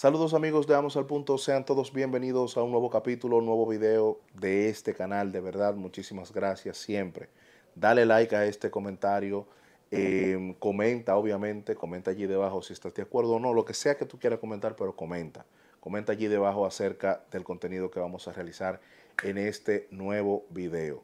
Saludos amigos de Amos al Punto, sean todos bienvenidos a un nuevo capítulo, un nuevo video de este canal, de verdad, muchísimas gracias siempre. Dale like a este comentario, em, comenta obviamente, comenta allí debajo si estás de acuerdo o no, lo que sea que tú quieras comentar, pero comenta. Comenta allí debajo acerca del contenido que vamos a realizar en este nuevo video.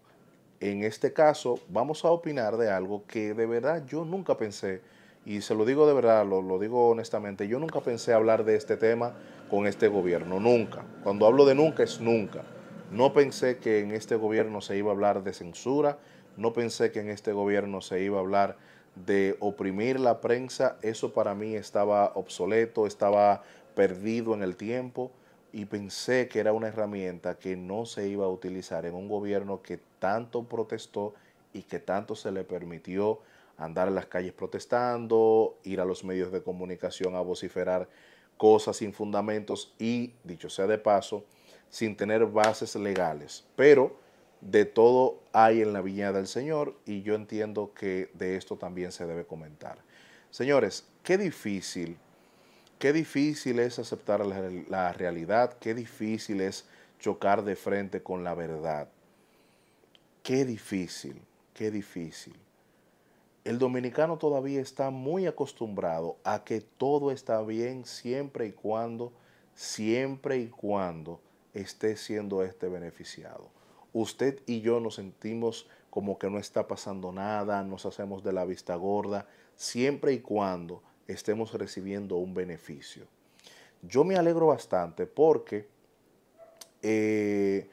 En este caso, vamos a opinar de algo que de verdad yo nunca pensé y se lo digo de verdad, lo, digo honestamente, yo nunca pensé hablar de este tema con este gobierno, nunca. Cuando hablo de nunca es nunca. No pensé que en este gobierno se iba a hablar de censura, no pensé que en este gobierno se iba a hablar de oprimir la prensa, eso para mí estaba obsoleto, estaba perdido en el tiempo y pensé que era una herramienta que no se iba a utilizar en un gobierno que tanto protestó y que tanto se le permitió andar en las calles protestando, ir a los medios de comunicación a vociferar cosas sin fundamentos y, dicho sea de paso, sin tener bases legales. Pero de todo hay en la viña del Señor y yo entiendo que de esto también se debe comentar. Señores, qué difícil, qué difícil es aceptar la realidad, qué difícil es chocar de frente con la verdad. Qué difícil, qué difícil. El dominicano todavía está muy acostumbrado a que todo está bien siempre y cuando, siempre y cuando esté siendo este beneficiado. Usted y yo nos sentimos como que no está pasando nada, nos hacemos de la vista gorda, siempre y cuando estemos recibiendo un beneficio. Yo me alegro bastante porque eh,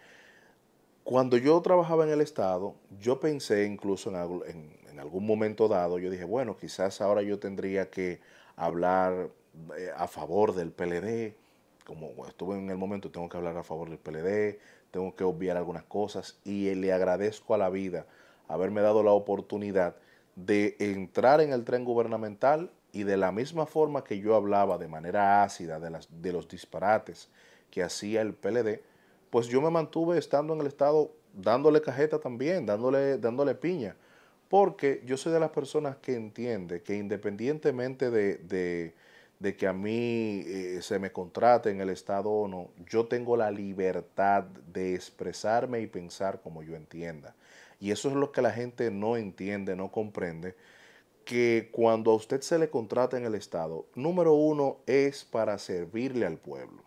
cuando yo trabajaba en el Estado, yo pensé incluso en, en, en algún momento dado yo dije, bueno, quizás ahora yo tendría que hablar eh, a favor del PLD, como estuve en el momento, tengo que hablar a favor del PLD, tengo que obviar algunas cosas y le agradezco a la vida haberme dado la oportunidad de entrar en el tren gubernamental y de la misma forma que yo hablaba de manera ácida de, las, de los disparates que hacía el PLD, pues yo me mantuve estando en el Estado dándole cajeta también, dándole, dándole piña porque yo soy de las personas que entiende que independientemente de, que a mí eh, se me contrate en el Estado o no, yo tengo la libertad de expresarme y pensar como yo entienda. Y eso es lo que la gente no entiende, no comprende, que cuando a usted se le contrata en el Estado, número uno es para servirle al pueblo.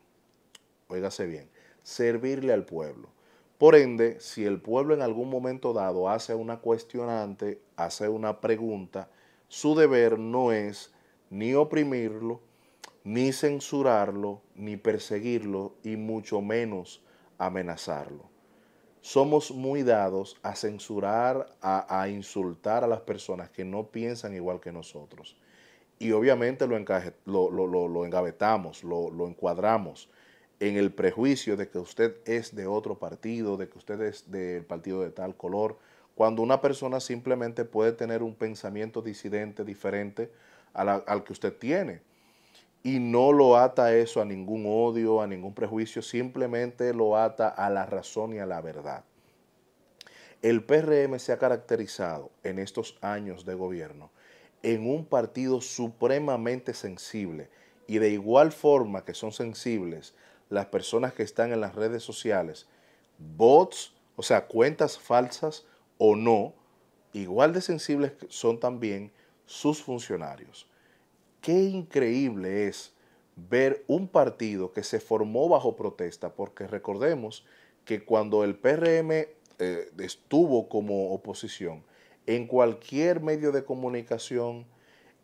Óigase bien, servirle al pueblo. Por ende, si el pueblo en algún momento dado hace una cuestionante, hace una pregunta, su deber no es ni oprimirlo, ni censurarlo, ni perseguirlo, y mucho menos amenazarlo. Somos muy dados a censurar, a, insultar a las personas que no piensan igual que nosotros. Y obviamente lo, lo engavetamos, lo encuadramos en el prejuicio de que usted es de otro partido, de que usted es del partido de tal color, cuando una persona simplemente puede tener un pensamiento disidente diferente al que usted tiene. Y no lo ata eso a ningún odio, a ningún prejuicio, simplemente lo ata a la razón y a la verdad. El PRM se ha caracterizado en estos años de gobierno en un partido supremamente sensible y de igual forma que son sensibles las personas que están en las redes sociales, bots, o sea, cuentas falsas o no, igual de sensibles son también sus funcionarios. Qué increíble es ver un partido que se formó bajo protesta, porque recordemos que cuando el PRM eh, estuvo como oposición, en cualquier medio de comunicación,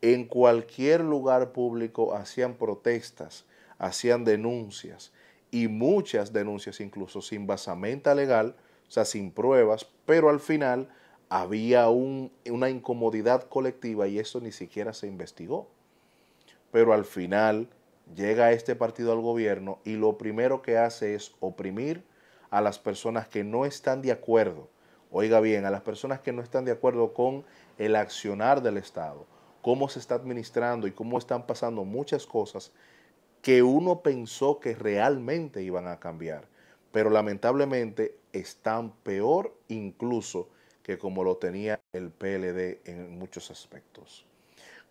en cualquier lugar público hacían protestas, hacían denuncias, y muchas denuncias incluso sin basamento legal, o sea, sin pruebas, pero al final había un, una incomodidad colectiva y eso ni siquiera se investigó. Pero al final llega este partido al gobierno y lo primero que hace es oprimir a las personas que no están de acuerdo, oiga bien, a las personas que no están de acuerdo con el accionar del Estado, cómo se está administrando y cómo están pasando muchas cosas que uno pensó que realmente iban a cambiar, pero lamentablemente están peor incluso que como lo tenía el PLD en muchos aspectos.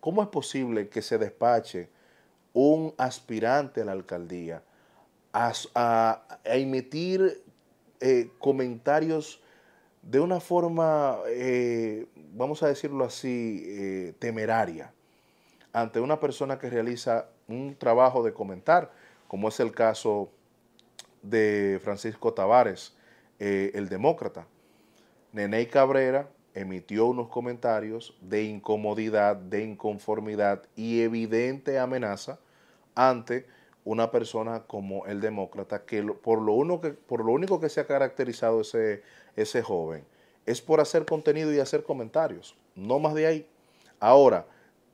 ¿Cómo es posible que se despache un aspirante a la alcaldía a, emitir eh, comentarios de una forma, eh, vamos a decirlo así, eh, temeraria ante una persona que realiza un trabajo de comentar, como es el caso de Francisco Tavares, eh, el demócrata. Nenei Cabrera emitió unos comentarios de incomodidad, de inconformidad y evidente amenaza ante una persona como el demócrata, que por lo, que, por lo único que se ha caracterizado ese, ese joven es por hacer contenido y hacer comentarios, no más de ahí. Ahora,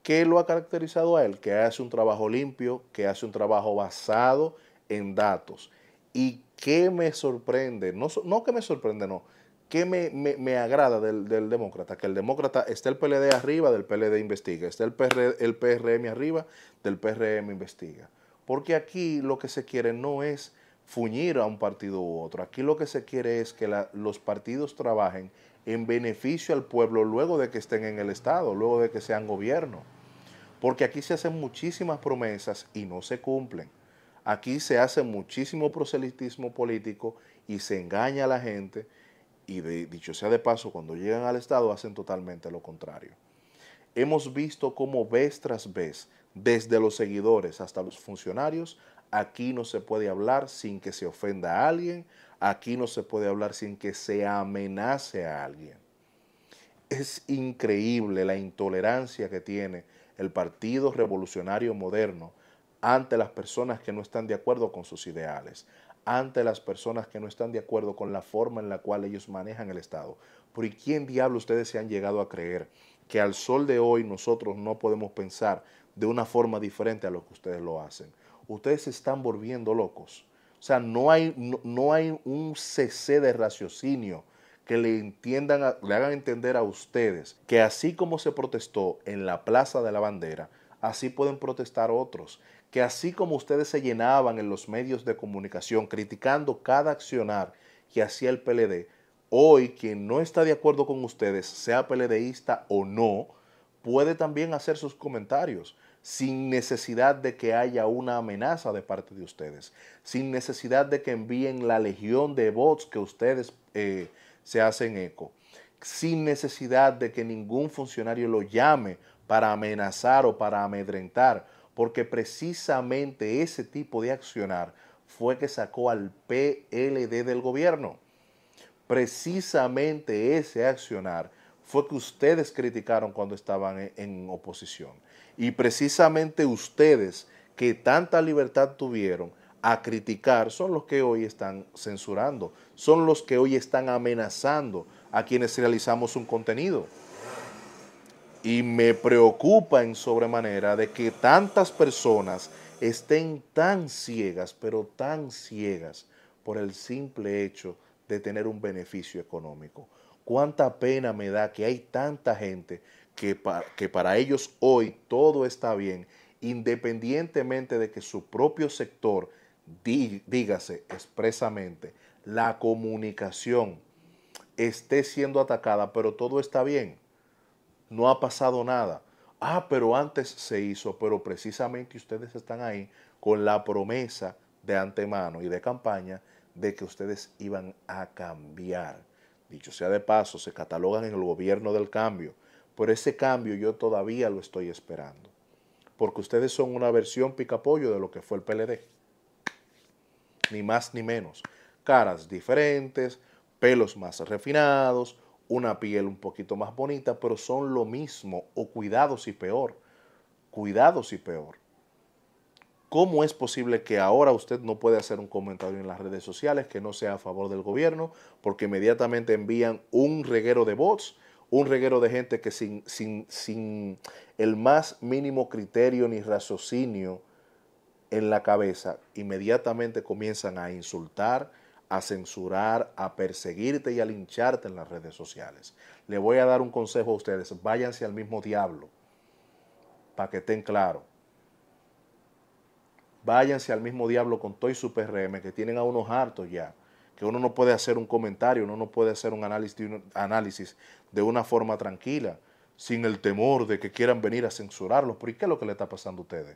¿Qué lo ha caracterizado a él? Que hace un trabajo limpio, que hace un trabajo basado en datos. Y qué me sorprende, no, no que me sorprende, no, ¿Qué me, agrada del, demócrata, que el demócrata está el PLD arriba del PLD investiga, está el, PR, el PRM arriba del PRM investiga. Porque aquí lo que se quiere no es fuñir a un partido u otro. Aquí lo que se quiere es que los partidos trabajen en beneficio al pueblo luego de que estén en el Estado, luego de que sean gobierno. Porque aquí se hacen muchísimas promesas y no se cumplen. Aquí se hace muchísimo proselitismo político y se engaña a la gente y dicho sea de paso, cuando llegan al Estado hacen totalmente lo contrario. Hemos visto cómo vez tras vez, desde los seguidores hasta los funcionarios, Aquí no se puede hablar sin que se ofenda a alguien. Aquí no se puede hablar sin que se amenace a alguien. Es increíble la intolerancia que tiene el Partido Revolucionario Moderno ante las personas que no están de acuerdo con sus ideales, ante las personas que no están de acuerdo con la forma en la cual ellos manejan el Estado. ¿Por quién diablo ustedes se han llegado a creer que al sol de hoy nosotros no podemos pensar de una forma diferente a lo que ustedes lo hacen? ustedes se están volviendo locos. O sea, no hay, no, hay un cese de raciocinio que le entiendan, le hagan entender a ustedes que así como se protestó en la Plaza de la Bandera, así pueden protestar otros. Que así como ustedes se llenaban en los medios de comunicación criticando cada accionar que hacía el PLD, hoy quien no está de acuerdo con ustedes, sea PLDista o no, puede también hacer sus comentarios sin necesidad de que haya una amenaza de parte de ustedes, sin necesidad de que envíen la legión de bots que ustedes eh, se hacen eco, sin necesidad de que ningún funcionario lo llame para amenazar o para amedrentar, porque precisamente ese tipo de accionar fue que sacó al PLD del gobierno. Precisamente ese accionar fue que ustedes criticaron cuando estaban en oposición. Y precisamente ustedes que tanta libertad tuvieron a criticar son los que hoy están censurando, son los que hoy están amenazando a quienes realizamos un contenido. Y me preocupa en sobremanera de que tantas personas estén tan ciegas, pero tan ciegas, por el simple hecho de tener un beneficio económico. Cuánta pena me da que hay tanta gente que, que para ellos hoy todo está bien, independientemente de que su propio sector, dígase expresamente, la comunicación esté siendo atacada, pero todo está bien, no ha pasado nada. Ah, pero antes se hizo, pero precisamente ustedes están ahí con la promesa de antemano y de campaña de que ustedes iban a cambiar. Dicho sea de paso, se catalogan en el gobierno del cambio. Pero ese cambio yo todavía lo estoy esperando. Porque ustedes son una versión picapollo de lo que fue el PLD. Ni más ni menos. Caras diferentes, pelos más refinados, una piel un poquito más bonita, pero son lo mismo, o cuidados y peor. Cuidados y peor. ¿Cómo es posible que ahora usted no puede hacer un comentario en las redes sociales que no sea a favor del gobierno? Porque inmediatamente envían un reguero de bots un reguero de gente que sin, sin, sin el más mínimo criterio ni raciocinio en la cabeza, inmediatamente comienzan a insultar, a censurar, a perseguirte y a lincharte en las redes sociales. Le voy a dar un consejo a ustedes, váyanse al mismo diablo, para que estén claros. Váyanse al mismo diablo con todo Super su que tienen a unos hartos ya que uno no puede hacer un comentario, uno no puede hacer un análisis de una forma tranquila, sin el temor de que quieran venir a censurarlos. ¿Por qué es lo que le está pasando a ustedes?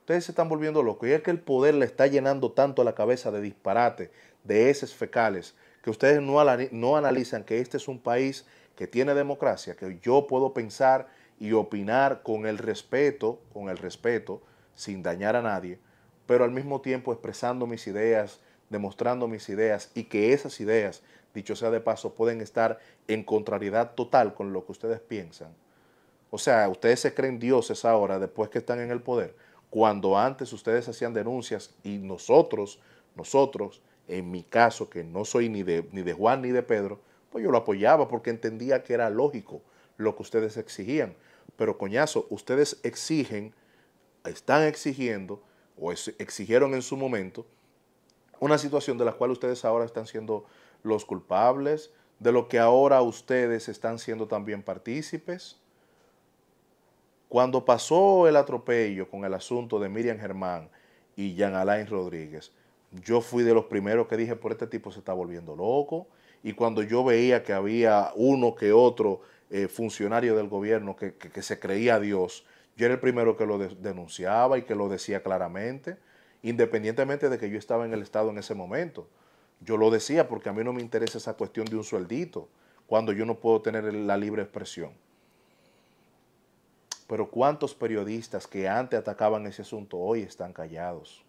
Ustedes se están volviendo locos y es que el poder le está llenando tanto la cabeza de disparate, de heces fecales, que ustedes no, no analizan que este es un país que tiene democracia, que yo puedo pensar y opinar con el respeto, con el respeto, sin dañar a nadie, pero al mismo tiempo expresando mis ideas, demostrando mis ideas y que esas ideas, dicho sea de paso, pueden estar en contrariedad total con lo que ustedes piensan. O sea, ustedes se creen dioses ahora después que están en el poder, cuando antes ustedes hacían denuncias y nosotros, nosotros, en mi caso, que no soy ni de, ni de Juan ni de Pedro, pues yo lo apoyaba porque entendía que era lógico lo que ustedes exigían. Pero coñazo, ustedes exigen, están exigiendo o exigieron en su momento una situación de la cual ustedes ahora están siendo los culpables, de lo que ahora ustedes están siendo también partícipes. Cuando pasó el atropello con el asunto de Miriam Germán y Jean Alain Rodríguez, yo fui de los primeros que dije, por este tipo se está volviendo loco. Y cuando yo veía que había uno que otro eh, funcionario del gobierno que, se creía Dios, yo era el primero que lo denunciaba y que lo decía claramente independientemente de que yo estaba en el Estado en ese momento. Yo lo decía porque a mí no me interesa esa cuestión de un sueldito cuando yo no puedo tener la libre expresión. Pero cuántos periodistas que antes atacaban ese asunto hoy están callados.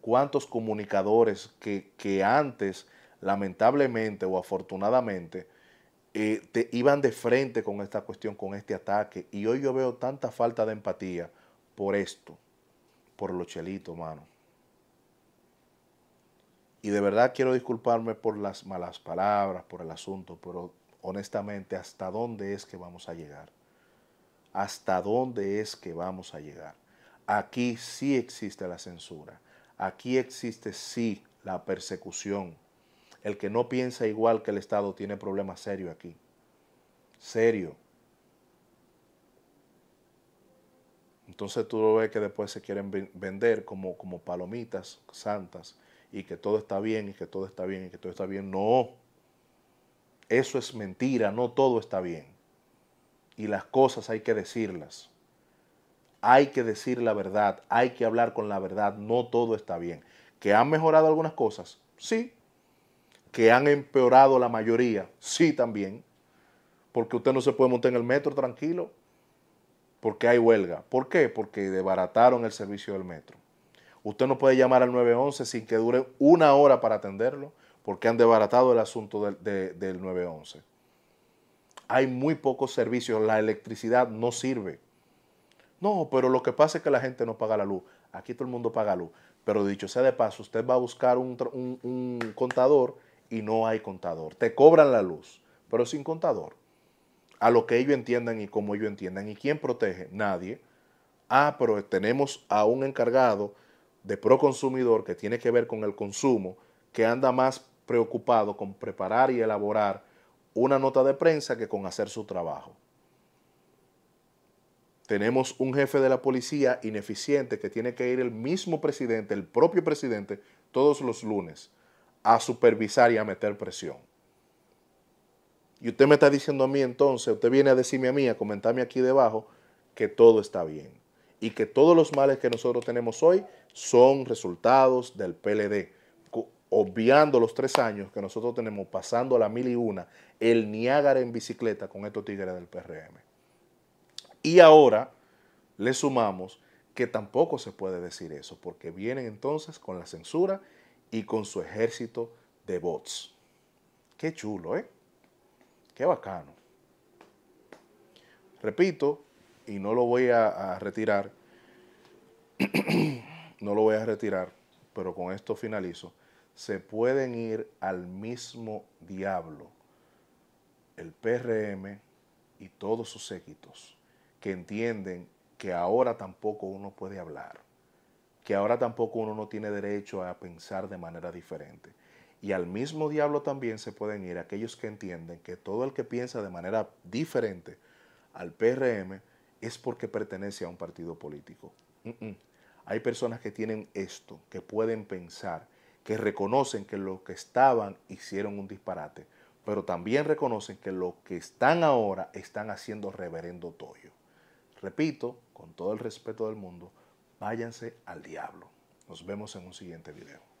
Cuántos comunicadores que, que antes, lamentablemente o afortunadamente, eh, te iban de frente con esta cuestión, con este ataque. Y hoy yo veo tanta falta de empatía por esto por los chelitos, mano. Y de verdad quiero disculparme por las malas palabras, por el asunto, pero honestamente, ¿hasta dónde es que vamos a llegar? ¿Hasta dónde es que vamos a llegar? Aquí sí existe la censura, aquí existe sí la persecución. El que no piensa igual que el Estado tiene problemas serios aquí. Serio. Entonces tú lo ves que después se quieren vender como, como palomitas santas y que todo está bien y que todo está bien y que todo está bien. No, eso es mentira, no todo está bien. Y las cosas hay que decirlas. Hay que decir la verdad, hay que hablar con la verdad, no todo está bien. ¿Que han mejorado algunas cosas? Sí. ¿Que han empeorado la mayoría? Sí también. Porque usted no se puede montar en el metro tranquilo porque hay huelga. ¿Por qué? Porque debarataron el servicio del metro. Usted no puede llamar al 911 sin que dure una hora para atenderlo, porque han debaratado el asunto del, 911. Hay muy pocos servicios, la electricidad no sirve. No, pero lo que pasa es que la gente no paga la luz. Aquí todo el mundo paga luz. Pero dicho sea de paso, usted va a buscar un contador y no hay contador. Te cobran la luz, pero sin contador a lo que ellos entiendan y como ellos entiendan. ¿Y quién protege? Nadie. Ah, pero tenemos a un encargado de pro consumidor que tiene que ver con el consumo, que anda más preocupado con preparar y elaborar una nota de prensa que con hacer su trabajo. Tenemos un jefe de la policía ineficiente que tiene que ir el mismo presidente, el propio presidente, todos los lunes a supervisar y a meter presión. Y usted me está diciendo a mí entonces, usted viene a decirme a mí, a comentarme aquí debajo, que todo está bien. Y que todos los males que nosotros tenemos hoy son resultados del PLD. Obviando los tres años que nosotros tenemos pasando a la mil y una, el Niágara en bicicleta con estos tigres del PRM. Y ahora le sumamos que tampoco se puede decir eso, porque vienen entonces con la censura y con su ejército de bots. Qué chulo, ¿eh? Qué bacano. Repito, y no lo voy a, retirar, no lo voy a retirar, pero con esto finalizo. Se pueden ir al mismo diablo el PRM y todos sus séquitos que entienden que ahora tampoco uno puede hablar, que ahora tampoco uno no tiene derecho a pensar de manera diferente. Y al mismo diablo también se pueden ir aquellos que entienden que todo el que piensa de manera diferente al PRM es porque pertenece a un partido político. Hay personas que tienen esto, que pueden pensar, que reconocen que lo que estaban hicieron un disparate, pero también reconocen que lo que están ahora están haciendo reverendo toyo. Repito, con todo el respeto del mundo, váyanse al diablo. Nos vemos en un siguiente video.